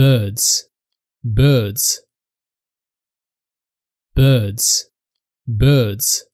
birds, birds, birds, birds.